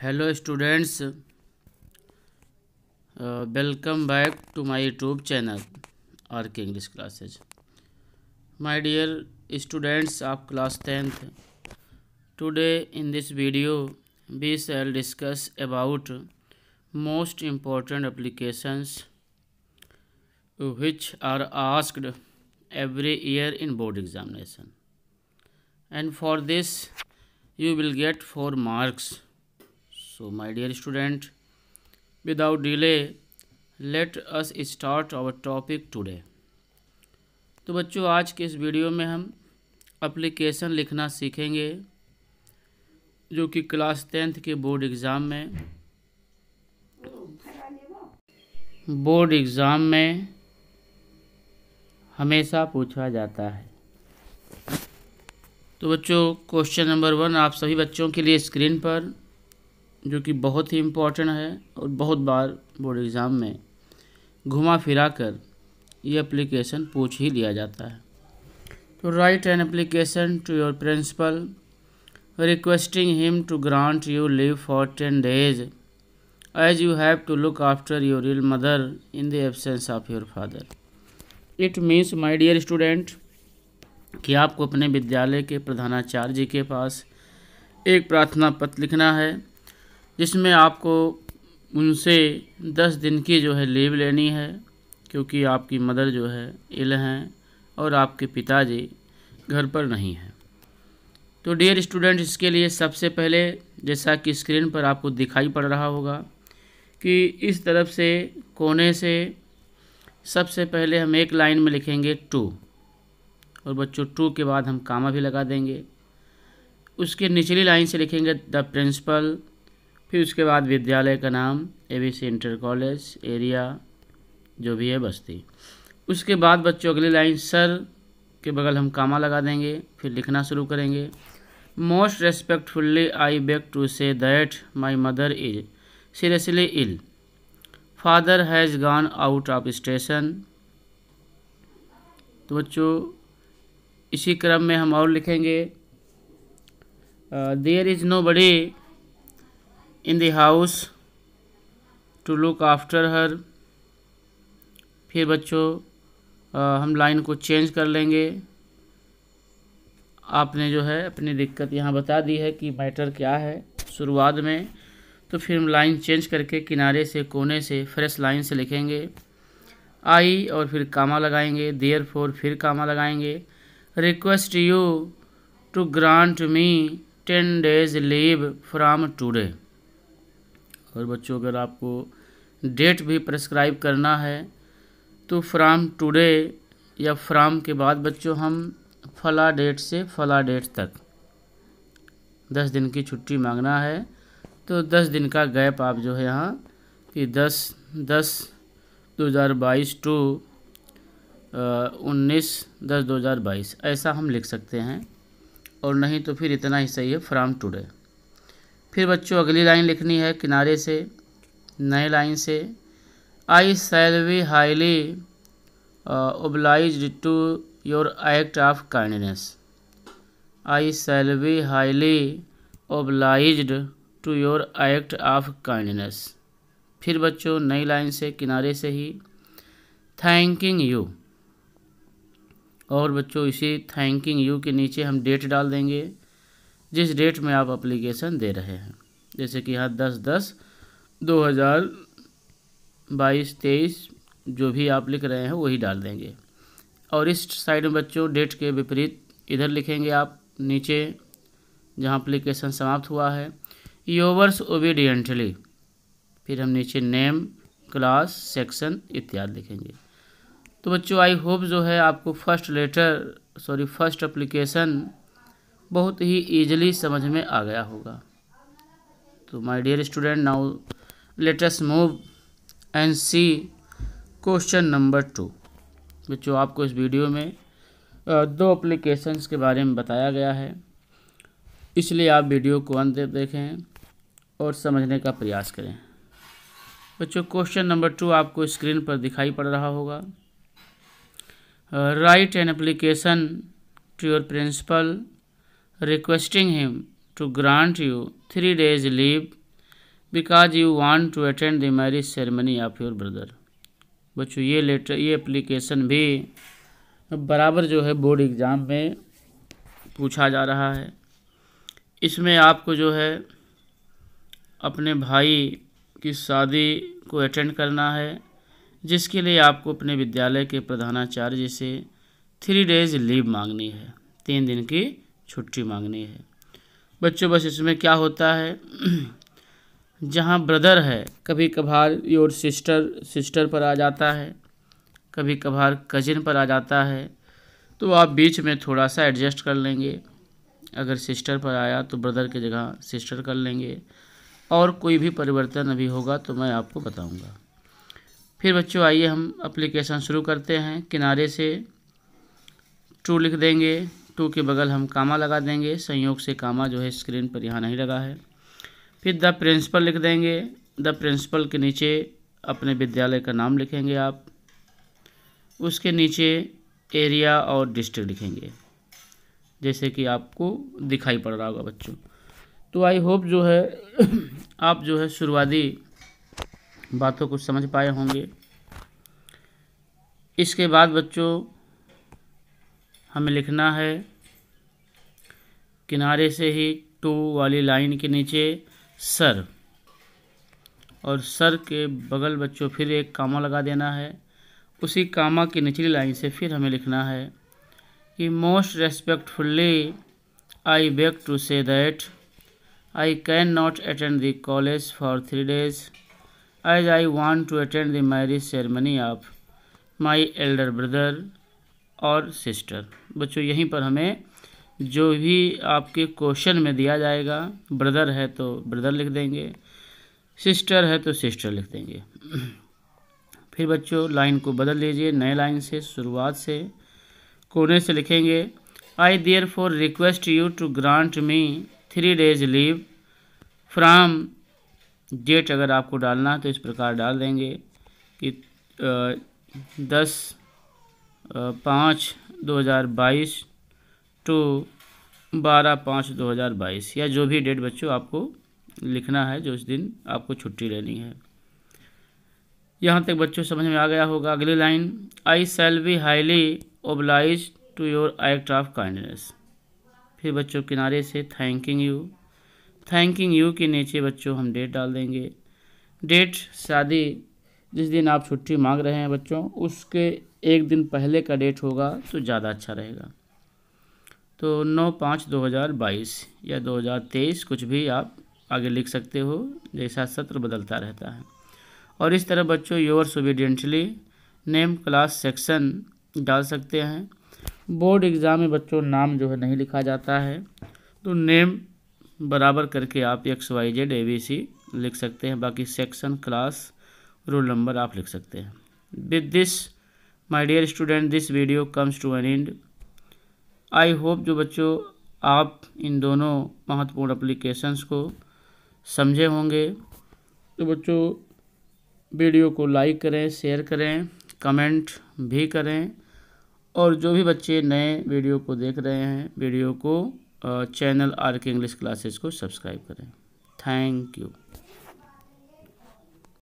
hello students uh, welcome back to my youtube channel ark english classes my dear students of class 10th today in this video we shall discuss about most important applications which are asked every year in board examination and for this you will get 4 marks So my dear student, without delay, let us start our topic today. तो बच्चों आज के इस video में हम application लिखना सीखेंगे जो कि क्लास टेंथ के बोर्ड एग्ज़ाम में बोर्ड एग्ज़ाम में हमेशा पूछा जाता है तो बच्चों क्वेश्चन नंबर वन आप सभी बच्चों के लिए स्क्रीन पर जो कि बहुत ही इम्पोर्टेंट है और बहुत बार बोर्ड एग्ज़ाम में घुमा फिरा कर ये एप्लीकेशन पूछ ही लिया जाता है तो write an application to your principal requesting him to grant you leave for ten days as you have to look after your real mother in the absence of your father it means my dear student कि आपको अपने विद्यालय के प्रधानाचार्य जी के पास एक प्रार्थना पत्र लिखना है जिसमें आपको उनसे दस दिन की जो है लीव लेनी है क्योंकि आपकी मदर जो है इल हैं और आपके पिताजी घर पर नहीं हैं तो डियर स्टूडेंट इसके लिए सबसे पहले जैसा कि स्क्रीन पर आपको दिखाई पड़ रहा होगा कि इस तरफ से कोने से सबसे पहले हम एक लाइन में लिखेंगे टू और बच्चों टू के बाद हम कामा भी लगा देंगे उसके निचली लाइन से लिखेंगे द प्रिंसिपल फिर उसके बाद विद्यालय का नाम A B C inter college area जो भी है बस्ती उसके बाद बच्चों अगली लाइन सर के बगल हम कामा लगा देंगे फिर लिखना शुरू करेंगे most respectfully I beg to say that my mother is seriously ill father has gone out of station तो बच्चों इसी क्रम में हम और लिखेंगे there is nobody in the house to look after her फिर बच्चों हम लाइन को चेंज कर लेंगे आपने जो है अपनी दिक्कत यहाँ बता दी है कि मैटर क्या है शुरुआत में तो फिर हम लाइन चेंज करके किनारे से कोने से फ्रेश लाइन से लिखेंगे आई और फिर कामा लगाएंगे देयर फोर फिर कामा लगाएंगे request you to grant me ten days leave from today और बच्चों अगर आपको डेट भी प्रेस्क्राइब करना है तो फ्राम टुडे या फ्राम के बाद बच्चों हम फला डेट से फला डेट तक दस दिन की छुट्टी मांगना है तो दस दिन का गैप आप जो है यहाँ कि दस दस दो हज़ार बाईस टू उन्नीस दस दो हज़ार बाईस ऐसा हम लिख सकते हैं और नहीं तो फिर इतना ही सही है फ्राम टुडे फिर बच्चों अगली लाइन लिखनी है किनारे से नए लाइन से I shall be highly obliged to your act of kindness I shall be highly obliged to your act of kindness फिर बच्चों नई लाइन से किनारे से ही थैंकिंग यू और बच्चों इसी थैंकिंग यू के नीचे हम डेट डाल देंगे जिस डेट में आप अप्लीकेशन दे रहे हैं जैसे कि यहाँ दस दस दो हज़ार बाईस तेईस जो भी आप लिख रहे हैं वही डाल देंगे और इस साइड में बच्चों डेट के विपरीत इधर लिखेंगे आप नीचे जहाँ अप्लीकेशन समाप्त हुआ है योवर्स ओबीडियंटली फिर हम नीचे नेम क्लास सेक्शन इत्यादि लिखेंगे तो बच्चों आई होप जो है आपको first letter sorry first application बहुत ही ईजिली समझ में आ गया होगा तो my dear student now let's move and see question number two बच्चों आपको इस वीडियो में दो अप्लीकेशंस के बारे में बताया गया है इसलिए आप वीडियो को अंत तक देखें और समझने का प्रयास करें बच्चों क्वेश्चन नंबर टू आपको स्क्रीन पर दिखाई पड़ रहा होगा write an application to your principal requesting him to grant you 3 days' leave because you want to attend the marriage ceremony of your brother. बच्चों ये लेटर ये एप्लीकेशन भी बराबर जो है बोर्ड एग्ज़ाम में पूछा जा रहा है इसमें आपको जो है अपने भाई की शादी को अटेंड करना है जिसके लिए आपको अपने विद्यालय के प्रधानाचार्य से थ्री डेज लीव मांगनी है तीन दिन की छुट्टी मांगनी है बच्चों बस इसमें क्या होता है जहाँ ब्रदर है कभी कभार योर सिस्टर सिस्टर पर आ जाता है कभी कभार कजिन पर आ जाता है तो आप बीच में थोड़ा सा एडजस्ट कर लेंगे अगर सिस्टर पर आया तो ब्रदर की जगह सिस्टर कर लेंगे और कोई भी परिवर्तन अभी होगा तो मैं आपको बताऊंगा फिर बच्चों आइए हम एप्लीकेशन शुरू करते हैं किनारे से ट्रू लिख देंगे टू के बगल हम कामा लगा देंगे संयोग से कामा जो है स्क्रीन पर यहाँ नहीं लगा है फिर द प्रिंसिपल लिख देंगे द प्रिंसिपल के नीचे अपने विद्यालय का नाम लिखेंगे आप उसके नीचे एरिया और डिस्ट्रिक्ट लिखेंगे जैसे कि आपको दिखाई पड़ रहा होगा बच्चों तो आई होप जो है आप जो है शुरुआती बातों को समझ पाए होंगे इसके बाद बच्चों हमें लिखना है किनारे से ही टू वाली लाइन के नीचे सर और सर के बगल बच्चों फिर एक कामा लगा देना है उसी कामा की निचली लाइन से फिर हमें लिखना है कि most respectfully I beg to say that I can not attend the college for three days as I want to attend the marriage ceremony of my elder brother और सिस्टर बच्चों यहीं पर हमें जो भी आपके क्वेश्चन में दिया जाएगा ब्रदर है तो ब्रदर लिख देंगे सिस्टर है तो सिस्टर लिख देंगे फिर बच्चों लाइन को बदल लीजिए नए लाइन से शुरुआत से कोने से लिखेंगे I therefore request you to grant me three days leave from date अगर आपको डालना है तो इस प्रकार डाल देंगे कि दस पाँच दो हज़ार बाईस टू बारह पाँच दो हज़ार बाईस या जो भी डेट बच्चों आपको लिखना है जो उस दिन आपको छुट्टी लेनी है यहाँ तक बच्चों समझ में आ गया होगा अगली line I shall be highly obliged to your act of kindness फिर बच्चों किनारे से थैंकिंग यू थैंकिंग यू के नीचे बच्चों हम डेट डाल देंगे डेट शादी जिस दिन आप छुट्टी मांग रहे हैं बच्चों उसके एक दिन पहले का डेट होगा तो ज़्यादा अच्छा रहेगा तो नौ पाँच दो हज़ार बाईस या दो हज़ार तेईस कुछ भी आप आगे लिख सकते हो जैसा सत्र बदलता रहता है और इस तरह बच्चों your obediently name class section डाल सकते हैं बोर्ड एग्ज़ाम में बच्चों नाम जो है नहीं लिखा जाता है तो नेम बराबर करके आप X Y Z A B C लिख सकते हैं बाकी सेक्शन क्लास रोल नंबर आप लिख सकते हैं with this my dear student this video comes to an end I hope जो बच्चों आप इन दोनों महत्वपूर्ण अप्लीकेशंस को समझे होंगे तो बच्चों वीडियो को लाइक करें शेयर करें कमेंट भी करें और जो भी बच्चे नए वीडियो को देख रहे हैं वीडियो को channel R K English classes को सब्सक्राइब करें थैंक यू